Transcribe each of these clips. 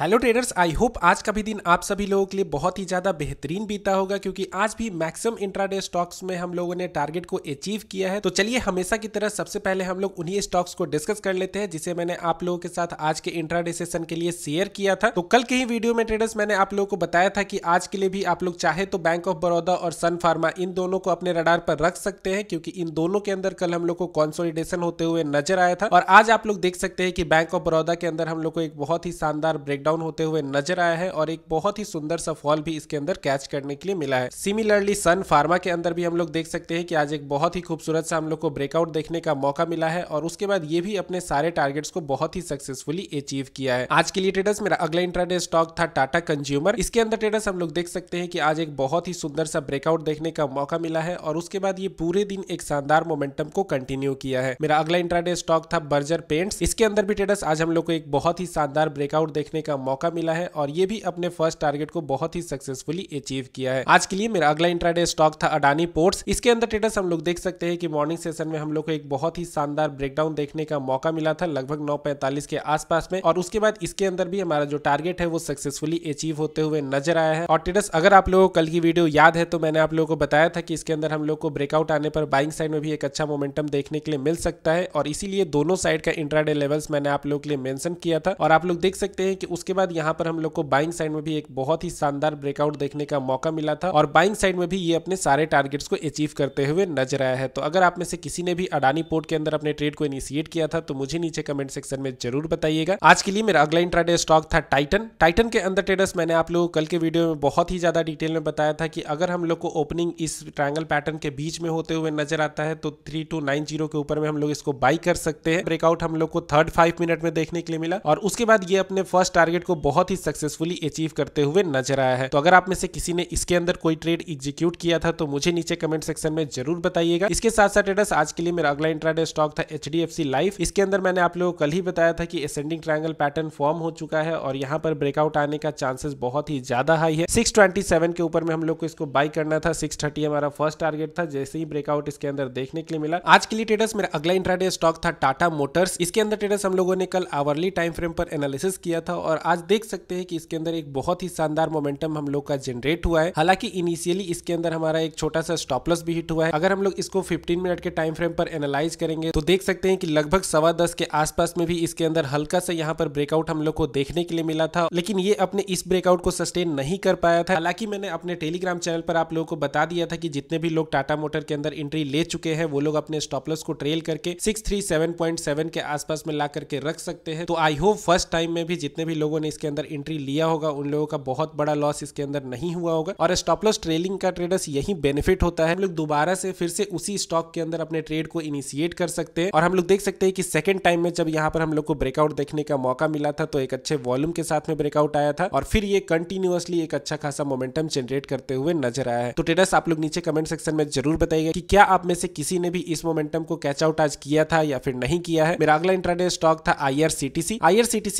hello traders I hope आज का भी दिन आप सभी लोगों के लिए बहुत ही ज़्यादा बेहतरीन बीता होगा क्योंकि आज भी मैक्सिमम इंट्राडे स्टॉक्स में हम लोगों ने टारगेट को अचीव किया है तो चलिए हमेशा की तरह सबसे पहले हम लोग उन्हीं स्टॉक्स को डिस्कस कर लेते हैं जिसे मैंने आप लोगों के साथ आज के इंट्राडे सेशन के लिए शेयर किया था तो कल के ही वीडियो में ट्रेडर्स मैंने आप लोगों को बताया था कि आज के लिए भी आप लोग चाहे तो बैंक ऑफ बड़ौदा और सन फार्मा इन दोनों को अपने रडार पर रख सकते हैं क्योंकि इन दोनों के अंदर कल हम लोग को कॉन्सोलिडेशन होते हुए नजर आया था और आज आप लोग देख सकते हैं कि बैंक ऑफ बड़ौदा के अंदर हम लोग को एक बहुत ही शानदार ब्रेक डाउन होते हुए नजर आया है और एक बहुत ही सुंदर सा फॉल भी इसके अंदर कैच करने के लिए मिला है सिमिलरली सन फार्मा के अंदर भी हम लोग देख सकते हैं कि आज एक बहुत ही खूबसूरत सा हम लोग को ब्रेकआउट देखने का मौका मिला है और उसके बाद ये भी अपने सारे टारगेट्स को बहुत ही सक्सेसफुली अचीव किया है आज के लिए ट्रेडर्स मेरा अगला इंटरडे स्टॉक था टाटा कंज्यूमर इसके अंदर ट्रेडर्स हम लोग देख सकते हैं कि आज एक बहुत ही सुंदर सा ब्रेकआउट देखने का मौका मिला है और उसके बाद ये पूरे दिन एक शानदार मोमेंटम को कंटिन्यू किया है मेरा अगला इंटरडे स्टॉक था बर्जर पेंट्स इसके अंदर भी ट्रेडर्स आज हम लोग को एक बहुत ही शानदार ब्रेकआउट देखने का का मौका मिला है और ये भी अपने फर्स्ट टारगेट को बहुत ही सक्सेसफुली अचीव किया है आज के लिए मेरा अगला इंट्राडे स्टॉक था अडानी पोर्ट्स इसके अंदर ट्रेडर्स हम लोग देख सकते हैं कि मॉर्निंग सेशन में हम लोग को एक बहुत ही शानदार ब्रेकडाउन देखने का मौका मिला था लगभग नौ के आसपास में और उसके बाद इसके अंदर भी हमारा जो टारगेट है वो सक्सेसफुली अचीव होते हुए नजर आया है और ट्रेडर्स अगर आप लोगों को कल की वीडियो याद है तो मैंने आप लोगों को बताया था कि इसके अंदर हम लोग को ब्रेकआउट आने पर बाइंग साइड में भी एक अच्छा मोमेंटम देखने के लिए मिल सकता है और इसीलिए दोनों साइड का इंट्राडे लेवल्स मैंने आप लोग के लिए मेंशन किया था और आप लोग देख सकते हैं कि उस उसके बाद यहाँ पर हम लोग को बाइंग साइड में भी एक बहुत ही शानदार ब्रेकआउट देखने का मौका मिला था और बाइंग साइड में भी ये अपने सारे टारगेट्स को अचीव करते हुए नजर आया है तो अगर आप में से किसी ने भी अडानी पोर्ट के अंदर अपने ट्रेड को इनिशिएट किया था तो मुझे नीचे कमेंट सेक्शन में जरूर बताइएगा आज के लिए मेरा अगला इंट्राडे स्टॉक था टाइटन टाइटन के अंदर ट्रेडर्स मैंने आप लोगों कल के वीडियो में बहुत ही ज्यादा डिटेल में बताया था कि अगर हम लोग को ओपनिंग इस ट्रायंगल पैटर्न के बीच में होते हुए नजर आता है तो थ्री टू नाइन जीरो के ऊपर में हम लोग इसको बाई कर सकते हैं ब्रेकआउट हम लोग को थर्ड फाइव मिनट में देखने के लिए मिला और उसके बाद ये अपने फर्स्ट टारगेट टारगेट को बहुत ही सक्सेसफुली अचीव करते हुए नजर आया है तो अगर आप में से किसी ने इसके अंदर कोई ट्रेड एग्जीक्यूट किया था तो मुझे नीचे कमेंट सेक्शन में जरूर बताइएगा इसके साथ साथ ट्रेडर्स आज के लिए मेरा अगला इंट्राडे स्टॉक था एच लाइफ इसके अंदर मैंने आप लोगों को कल ही बताया था कि एसेंडिंग ट्राइंगल पैटर्न फॉर्म हो चुका है और यहाँ पर ब्रेकआउट आने का चांसेस बहुत ही ज्यादा हाई है सिक्स के ऊपर में हम लोग को इसको बाई करना था सिक्स हमारा फर्स्ट टारगेट था जैसे ही ब्रेकआउट इसके अंदर देखने के लिए मिला आज के लिए ट्रेडर्स मेरा अगला इंट्राडे स्टॉक था टाटा मोटर्स इसके अंदर ट्रेडर्स हम लोगों ने कल आवरली टाइम फ्रेम पर एनालिसिस किया था और आज देख सकते हैं कि इसके अंदर एक बहुत ही शानदार मोमेंटम हम लोग का जनरेट हुआ है हालांकि इनिशियली इसके अंदर हमारा एक छोटा सा स्टॉपलस भी हिट हुआ है अगर हम लोग इसको 15 मिनट के टाइम फ्रेम पर एनालाइज करेंगे तो देख सकते हैं कि लगभग सवा दस के आसपास में भी इसके अंदर हल्का सा यहाँ पर ब्रेकआउट हम लोग को देखने के लिए मिला था लेकिन ये अपने इस ब्रेकआउट को सस्टेन नहीं कर पाया था हालांकि मैंने अपने टेलीग्राम चैनल पर आप लोगों को बता दिया था कि जितने भी लोग टाटा मोटर के अंदर एंट्री ले चुके हैं वो लोग अपने स्टॉपलस को ट्रेल करके सिक्स के आसपास में ला करके रख सकते हैं तो आई होप फर्स्ट टाइम में भी जितने भी लोगों लोगों ने इसके अंदर एंट्री लिया होगा उन लोगों का बहुत बड़ा लॉस इसके अंदर नहीं हुआ होगा और स्टॉपलॉस ट्रेलिंग का ट्रेडर्स यही बेनिफिट होता है हम लोग दोबारा से फिर से उसी स्टॉक के अंदर अपने ट्रेड को इनिशिएट कर सकते हैं और हम लोग देख सकते हैं कि सेकंड टाइम में जब यहाँ पर हम लोग को ब्रेकआउट देखने का मौका मिला था तो एक अच्छे वॉल्यूम के साथ में ब्रेकआउट आया था और फिर ये कंटिन्यूअसली एक अच्छा खासा मोमेंटम जनरेट करते हुए नजर आया है तो ट्रेडर्स आप लोग नीचे कमेंट सेक्शन में जरूर बताइएगा कि क्या आप में से किसी ने भी इस मोमेंटम को कैच आउट आज किया था या फिर नहीं किया है मेरा अगला इंट्राडे स्टॉक था आई आर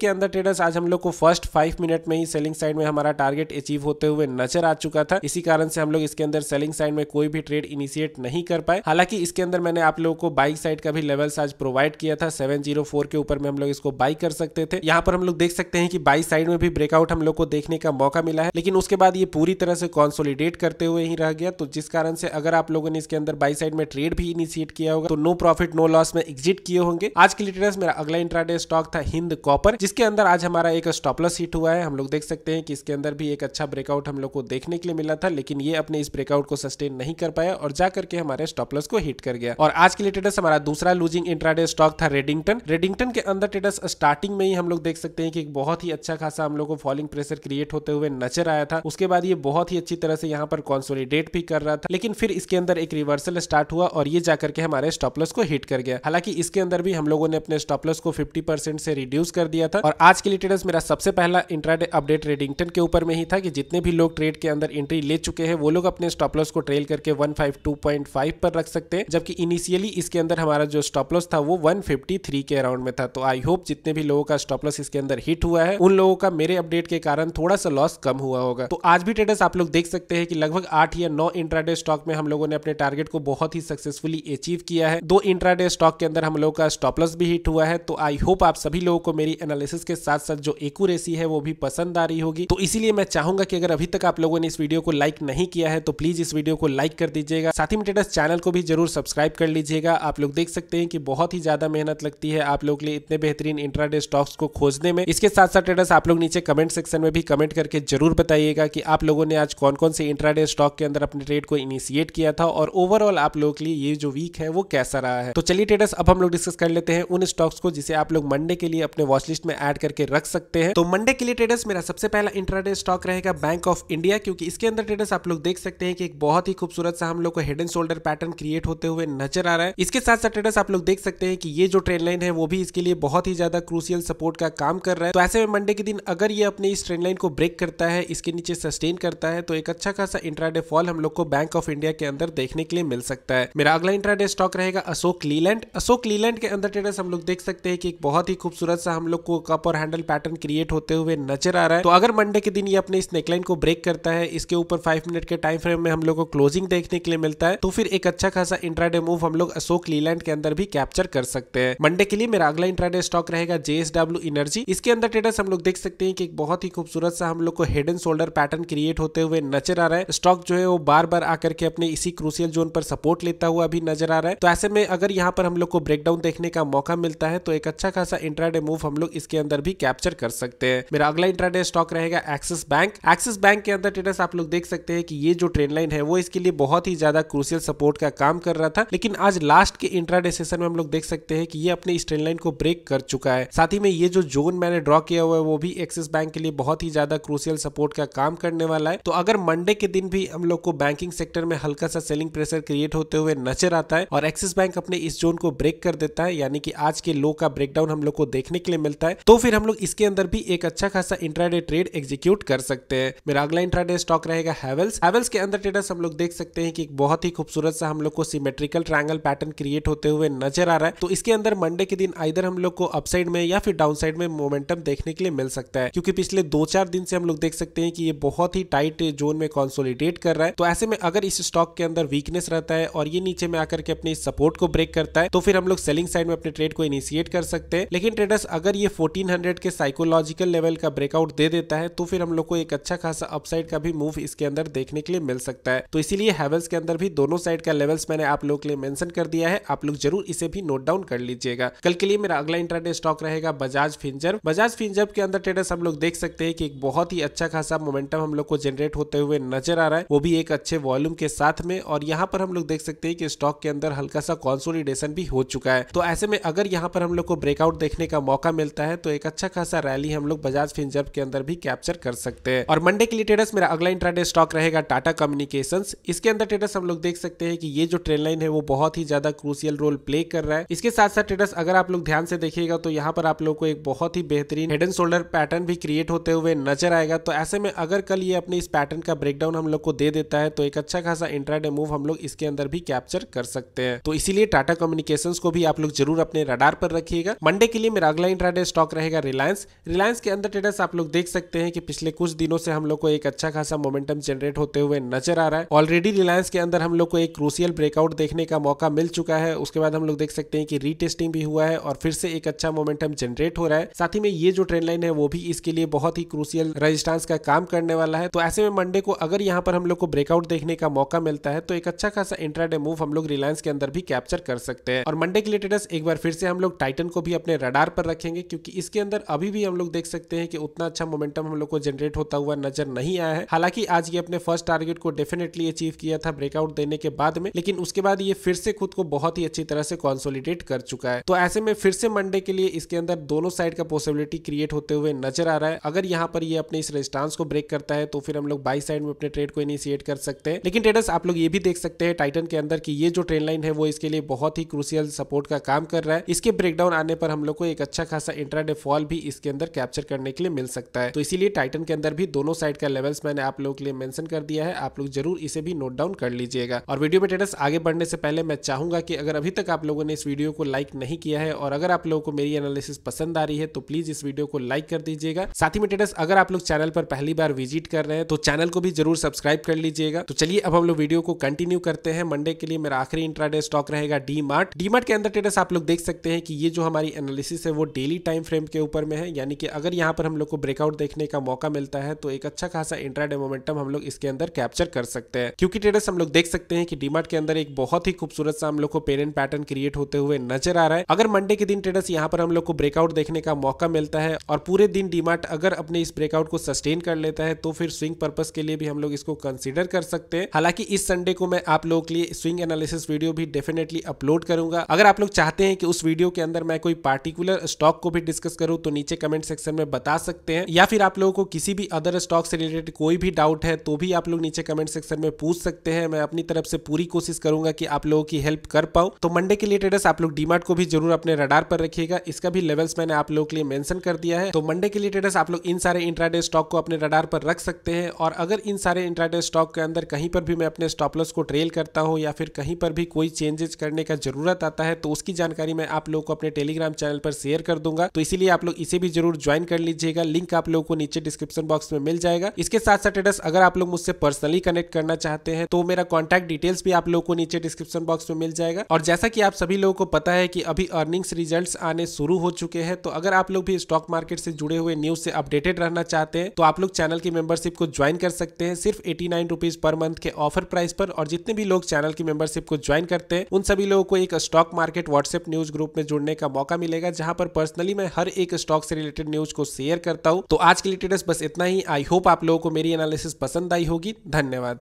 के अंदर ट्रेडर्स आज हम लोग लोग को फर्स्ट फाइव मिनट में ही सेलिंग साइड में हमारा टारगेट अचीव होते हुए नजर आ चुका था इसी कारण से हम लोग इसके अंदर सेलिंग साइड में कोई भी ट्रेड इनिशिएट नहीं कर पाए हालांकि इसके अंदर मैंने आप लोगों को बाइक साइड का भी लेवल आज प्रोवाइड किया था सेवन के ऊपर में हम लोग इसको बाई कर सकते थे यहाँ पर हम लोग देख सकते हैं कि बाई साइड में भी ब्रेकआउट हम लोग को देखने का मौका मिला है लेकिन उसके बाद ये पूरी तरह से कॉन्सोलिडेट करते हुए ही रह गया तो जिस कारण से अगर आप लोगों ने इसके अंदर बाई साइड में ट्रेड भी इनिशिएट किया होगा तो नो प्रॉफिट नो लॉस में एग्जिट किए होंगे आज के लिए मेरा अगला इंट्राडे स्टॉक था हिंद कॉपर जिसके अंदर आज हमारा एक का स्टॉप लॉस हिट हुआ है हम लोग देख सकते हैं कि इसके अंदर भी एक अच्छा ब्रेकआउट हम लोग को देखने के लिए मिला था लेकिन ये अपने इस ब्रेकआउट को सस्टेन नहीं कर पाया और जाकर के हमारे स्टॉप लॉस को हिट कर गया और आज के लिए ट्रेडर्स हमारा दूसरा लूजिंग इंट्राडे स्टॉक था रेडिंगटन रेडिंगटन के अंदर ट्रेडर्स स्टार्टिंग में ही हम लोग देख सकते हैं कि बहुत ही अच्छा खासा हम लोग को फॉलिंग प्रेशर क्रिएट होते हुए नजर आया था उसके बाद ये बहुत ही अच्छी तरह से यहाँ पर कॉन्सोलिडेट भी कर रहा था लेकिन फिर इसके अंदर एक रिवर्सल स्टार्ट हुआ और ये जाकर के हमारे स्टॉपलस को हिट कर गया हालांकि इसके अंदर भी हम लोगों ने अपने स्टॉपलस को फिफ्टी से रिड्यूस कर दिया था और आज के लिए ट्रेडर्स मेरा सबसे पहला इंट्राडे अपडेट रेडिंगटन के ऊपर में ही था कि जितने भी लोग ट्रेड के अंदर एंट्री ले चुके हैं वो लोग अपने स्टॉप लॉस को ट्रेल करके 152.5 पर रख सकते हैं जबकि इनिशियली इसके अंदर हमारा जो स्टॉप लॉस था वो 153 के अराउंड में था तो आई होप जितने भी लोगों का स्टॉप लॉस इसके अंदर हिट हुआ है उन लोगों का मेरे अपडेट के कारण थोड़ा सा लॉस कम हुआ होगा तो आज भी ट्रेडर्स आप लोग देख सकते हैं कि लगभग आठ या नौ इंट्राडे स्टॉक में हम लोगों ने अपने टारगेट को बहुत ही सक्सेसफुली अचीव किया है दो इंट्राडे स्टॉक के अंदर हम लोगों का स्टॉप लॉस भी हिट हुआ है तो आई होप आप सभी लोगों को मेरी एनालिसिस के साथ साथ जो एकूरेसी है वो भी पसंद आ रही होगी तो इसीलिए मैं चाहूंगा कि अगर अभी तक आप लोगों ने इस वीडियो को लाइक नहीं किया है तो प्लीज इस वीडियो को लाइक कर दीजिएगा साथ ही मिटेटस चैनल को भी जरूर सब्सक्राइब कर लीजिएगा आप लोग देख सकते हैं कि बहुत ही ज्यादा मेहनत लगती है आप लोग के लिए इतने बेहतरीन इंट्राडे स्टॉक्स को खोजने में इसके साथ साथ टेटस आप लोग नीचे कमेंट सेक्शन में भी कमेंट करके जरूर बताइएगा कि आप लोगों ने आज कौन कौन से इंट्राडे स्टॉक के अंदर अपने ट्रेड को इनिशिएट किया था और ओवरऑल आप लोगों के लिए ये जो वीक है वो कैसा रहा है तो चलिए टेटस अब हम लोग डिस्कस कर लेते हैं उन स्टॉक्स को जिसे आप लोग मंडे के लिए अपने वॉचलिस्ट में एड करके रख सकते सकते हैं तो मंडे के लिए ट्रेडर्स मेरा सबसे पहला इंट्राडे स्टॉक रहेगा बैंक ऑफ इंडिया क्योंकि इसके अंदर ट्रेडर्स आप लोग देख सकते हैं कि एक बहुत ही खूबसूरत सा हम लोग को head and shoulder pattern create होते हुए नजर आ रहा है इसके साथ साथ ट्रेडर्स आप लोग देख सकते हैं कि ये जो ट्रेन लाइन है वो भी इसके लिए बहुत ही ज्यादा क्रूसियल सपोर्ट का काम कर रहा है तो ऐसे में मंडे के दिन अगर ये अपने इस ट्रेन लाइन को ब्रेक करता है इसके नीचे सस्टेन करता है तो एक अच्छा खासा इंट्राडे फॉल हम लोग को बैंक ऑफ इंडिया के अंदर देखने के लिए मिल सकता है मेरा अगला इंट्राडे स्टॉक रहेगा अशोक लीलैंड अशोक लीलैंड के अंदर ट्रेडर्स हम लोग देख सकते हैं कि एक बहुत ही खूबसूरत सा हम लोग को कप और हैंडल पैटर्न क्रिएट होते हुए नजर आ रहा है तो अगर मंडे के दिन ये अपने इस नेकलाइन को ब्रेक करता है इसके ऊपर फाइव मिनट के टाइम फ्रेम में हम लोग को क्लोजिंग देखने के लिए मिलता है तो फिर एक अच्छा खासा इंट्राडे मूव हम लोग अशोक लीलैंड के अंदर भी कैप्चर कर सकते हैं मंडे के लिए मेरा अगला इंट्राडे स्टॉक रहेगा जेएसडब्ल्यू इनर्जी इसके अंदर ट्रेडर्स हम लोग देख सकते हैं कि एक बहुत ही खूबसूरत सा हम लोग को head and shoulder pattern create होते हुए नजर आ रहा है स्टॉक जो है वो बार बार आकर के अपने इसी क्रूसियल जोन पर सपोर्ट लेता हुआ भी नजर आ रहा है तो ऐसे में अगर यहाँ पर हम लोग को ब्रेकडाउन देखने का मौका मिलता है तो एक अच्छा खासा इंट्राडे मूव हम लोग इसके अंदर भी कैप्चर कर कर सकते हैं मेरा अगला इंटरडे स्टॉक रहेगा एक्सिस बैंक एक्सिस बैंक के अंदर ट्रेडर्स आप लोग देख सकते हैं कि ये जो ट्रेंड लाइन है वो इसके लिए बहुत ही ज्यादा क्रूशियल सपोर्ट का काम कर रहा था लेकिन आज लास्ट के इंटरडे सेशन में हम लोग देख सकते हैं कि ये अपने इस ट्रेंड लाइन को ब्रेक कर चुका है साथ ही में ये जो जोन मैंने ड्रॉ किया हुआ है वो भी एक्सिस बैंक के लिए बहुत ही ज्यादा क्रूशियल सपोर्ट का काम करने वाला है तो अगर मंडे के दिन भी हम लोग को बैंकिंग सेक्टर में हल्का सा सेलिंग प्रेशर क्रिएट होते हुए नजर आता है और एक्सिस बैंक अपने इस जोन को ब्रेक कर देता है यानी कि आज के लो का ब्रेकडाउन हम लोग को देखने के लिए मिलता है तो फिर हम लोग इसके अंदर अंदर भी एक अच्छा खासा इंट्राडे ट्रेड एग्जीक्यूट कर सकते हैं मेरा अगला इंट्राडे स्टॉक रहेगा हैवल्स हैवल्स के अंदर ट्रेडर्स हम लोग देख सकते हैं कि एक बहुत ही खूबसूरत सा हम लोग को सिमेट्रिकल ट्रायंगल पैटर्न क्रिएट होते हुए नजर आ रहा है तो इसके अंदर मंडे के दिन आइधर हम लोग को अपसाइड में या फिर डाउन में मोमेंटम देखने के लिए मिल सकता है क्योंकि पिछले दो चार दिन से हम लोग देख सकते हैं कि ये बहुत ही टाइट जोन में कॉन्सोलिडेट कर रहा है तो ऐसे में अगर इस स्टॉक के अंदर वीकनेस रहता है और ये नीचे में आकर के अपने सपोर्ट को ब्रेक करता है तो फिर हम लोग सेलिंग साइड में अपने ट्रेड को इनिशिएट कर सकते हैं लेकिन ट्रेडर्स अगर ये 1400 के साइकिल साइकोलॉजिकल लेवल का ब्रेकआउट दे देता है तो फिर हम लोग को एक अच्छा खासा अपसाइड का भी मूव इसके अंदर देखने के लिए मिल सकता है तो इसीलिए हेवल्स के अंदर भी दोनों साइड का लेवल्स मैंने आप लोग के लिए मेंशन कर दिया है आप लोग जरूर इसे भी नोट डाउन कर लीजिएगा कल के लिए मेरा अगला इंटरडे स्टॉक रहेगा बजाज फिंजर बजाज फिंजर के अंदर ट्रेडर्स हम लोग देख सकते हैं कि एक बहुत ही अच्छा खासा मोमेंटम हम लोग को जनरेट होते हुए नजर आ रहा है वो भी एक अच्छे वॉल्यूम के साथ में और यहाँ पर हम लोग देख सकते हैं कि स्टॉक के अंदर हल्का सा कॉन्सोलिडेशन भी हो चुका है तो ऐसे में अगर यहाँ पर हम लोग को ब्रेकआउट देखने का मौका मिलता है तो एक अच्छा खासा रैली हम लोग बजाज फिनजर्व के अंदर भी कैप्चर कर सकते हैं और मंडे के लिए ट्रेडर्स मेरा अगला इंट्राडे स्टॉक रहेगा टाटा कम्युनिकेशन इसके अंदर ट्रेडर्स हम लोग देख सकते हैं कि ये जो ट्रेन लाइन है वो बहुत ही ज्यादा क्रूसियल रोल प्ले कर रहा है इसके साथ साथ ट्रेडर्स अगर आप लोग ध्यान से देखिएगा तो यहाँ पर आप लोग को एक बहुत ही बेहतरीन हेड एंड शोल्डर पैटर्न भी क्रिएट होते हुए नजर आएगा तो ऐसे में अगर कल ये अपने इस पैटर्न का ब्रेकडाउन हम लोग को दे देता है तो एक अच्छा खासा इंट्राडे मूव हम लोग इसके अंदर भी कैप्चर कर सकते हैं तो इसीलिए टाटा कम्युनिकेशन को भी आप लोग जरूर अपने रडार पर रखिएगा मंडे के लिए मेरा अगला इंट्राडे स्टॉक रहेगा रिलायंस रिलायंस के अंदर ट्रेडर्स आप लोग देख सकते हैं कि पिछले कुछ दिनों से हम लोग को एक अच्छा खासा मोमेंटम जनरेट होते हुए नजर आ रहा है ऑलरेडी रिलायंस के अंदर हम लोग को एक क्रूसियल ब्रेकआउट देखने का मौका मिल चुका है उसके बाद हम लोग देख सकते हैं कि रीटेस्टिंग भी हुआ है और फिर से एक अच्छा मोमेंटम जनरेट हो रहा है साथ ही में ये जो ट्रेंडलाइन लाइन है वो भी इसके लिए बहुत ही क्रूसियल रजिस्टांस का काम करने वाला है तो ऐसे में मंडे को अगर यहाँ पर हम लोग को ब्रेकआउट देखने का मौका मिलता है तो एक अच्छा खासा इंट्राडे मूव हम लोग रिलायंस के अंदर भी कैप्चर कर सकते हैं और मंडे के लिए ट्रेडर्स एक बार फिर से हम लोग टाइटन को भी अपने रडार पर रखेंगे क्योंकि इसके अंदर अभी भी हम लोग देख सकते हैं कि उतना अच्छा मोमेंटम हम लोग को जनरेट होता हुआ नजर नहीं आया है हालांकि आज ये अपने फर्स्ट टारगेट को डेफिनेटली अचीव किया था ब्रेकआउट देने के बाद में लेकिन उसके बाद ये फिर से खुद को बहुत ही अच्छी तरह से कॉन्सोलिडेट कर चुका है तो ऐसे में फिर से मंडे के लिए इसके अंदर दोनों साइड का पॉसिबिलिटी क्रिएट होते हुए नजर आ रहा है अगर यहाँ पर ये अपने इस रेजिस्टांस को ब्रेक करता है तो फिर हम लोग बाई साइड में अपने ट्रेड को इनिशिएट कर सकते हैं लेकिन ट्रेडर्स आप लोग ये भी देख सकते हैं टाइटन के अंदर की ये जो ट्रेन लाइन है वो इसके लिए बहुत ही क्रूसियल सपोर्ट का काम कर रहा है इसके ब्रेकडाउन आने पर हम लोग को एक अच्छा खासा इंट्राडे फॉल भी इसके अंदर अंदर कैप्चर करने के लिए मिल सकता है तो इसीलिए टाइटन के अंदर भी दोनों साइड का लेवल्स मैंने आप लोगों के लिए मेंशन कर दिया है आप लोग जरूर इसे भी नोट डाउन कर लीजिएगा और वीडियो में टेटस आगे बढ़ने से पहले मैं चाहूंगा कि अगर अभी तक आप लोगों ने इस वीडियो को लाइक नहीं किया है और अगर आप लोगों को मेरी एनालिसिस पसंद आ रही है तो प्लीज इस वीडियो को लाइक कर दीजिएगा साथ ही में टेटस अगर आप लोग चैनल पर पहली बार विजिट कर रहे हैं तो चैनल को भी जरूर सब्सक्राइब कर लीजिएगा तो चलिए अब हम लोग वीडियो को कंटिन्यू करते हैं मंडे के लिए मेरा आखिरी इंट्राडे स्टॉक रहेगा डी मार्ट के अंदर टेटस आप लोग देख सकते हैं कि ये जो हमारी एनालिसिस है वो डेली टाइम फ्रेम के ऊपर में है यानी यानी कि अगर यहाँ पर हम लोग को ब्रेकआउट देखने का मौका मिलता है तो एक अच्छा खासा इंट्राडे मोमेंटम हम लोग इसके अंदर कैप्चर कर सकते हैं क्योंकि ट्रेडर्स हम लोग देख सकते हैं कि डीमार्ट के अंदर एक बहुत ही खूबसूरत सा हम लोग को पेरेंट पैटर्न क्रिएट होते हुए नजर आ रहा है अगर मंडे के दिन ट्रेडर्स यहाँ पर हम लोग को ब्रेकआउट देखने का मौका मिलता है और पूरे दिन डीमार्ट अगर अपने इस ब्रेकआउट को सस्टेन कर लेता है तो फिर स्विंग पर्पज के लिए भी हम लोग इसको कंसिडर कर सकते हैं हालांकि इस संडे को मैं आप लोगों के लिए स्विंग एनालिसिस वीडियो भी डेफिनेटली अपलोड करूंगा अगर आप लोग चाहते हैं कि उस वीडियो के अंदर मैं कोई पार्टिकुलर स्टॉक को भी डिस्कस करूं तो नीचे कमेंट कमेंट सेक्शन में बता सकते हैं या फिर आप लोगों को किसी भी अदर स्टॉक से रिलेटेड कोई भी डाउट है तो भी आप लोग नीचे कमेंट सेक्शन में पूछ सकते हैं मैं अपनी तरफ से पूरी कोशिश करूंगा कि आप लोगों की हेल्प कर पाऊं तो मंडे के लिए ट्रेडर्स आप लोग डीमार्ट को भी जरूर अपने रडार पर रखिएगा इसका भी लेवल्स मैंने आप लोगों के लिए मेंशन कर दिया है तो मंडे के लिए ट्रेडर्स आप लोग इन सारे इंट्राडे स्टॉक को अपने रडार पर रख सकते हैं और अगर इन सारे इंट्राडे स्टॉक के अंदर कहीं पर भी मैं अपने स्टॉपलस को ट्रेल करता हूँ या फिर कहीं पर भी कोई चेंजेस करने का जरूरत आता है तो उसकी जानकारी मैं आप लोग को अपने टेलीग्राम चैनल पर शेयर कर दूंगा तो इसीलिए आप लोग इसे भी जरूर जरूर ज्वाइन कर लीजिएगा लिंक आप लोगों को नीचे डिस्क्रिप्शन बॉक्स में मिल जाएगा इसके साथ साथ अगर आप लोग मुझसे पर्सनली कनेक्ट करना चाहते हैं तो मेरा कॉन्टैक्ट डिटेल्स भी आप लोगों को नीचे डिस्क्रिप्शन बॉक्स में मिल जाएगा और जैसा कि आप सभी लोगों को पता है कि अभी अर्निंग्स रिजल्ट आने शुरू हो चुके हैं तो अगर आप लोग भी स्टॉक मार्केट से जुड़े हुए न्यूज से अपडेटेड रहना चाहते हैं तो आप लोग चैनल की मेंबरशिप को ज्वाइन कर सकते हैं सिर्फ एटी नाइन रुपीज पर मंथ के ऑफर प्राइस पर और जितने भी लोग चैनल की मेंबरशिप को ज्वाइन करते हैं उन सभी लोगों को एक stock market WhatsApp news group में जुड़ने का मौका मिलेगा जहां पर पर्सनली मैं हर एक स्टॉक से रिलेटेड रिलेटेड न्यूज को शेयर करता हूँ तो आज के लिए बस इतना ही आई होप आप लोगों को मेरी एनालिसिस पसंद आई होगी धन्यवाद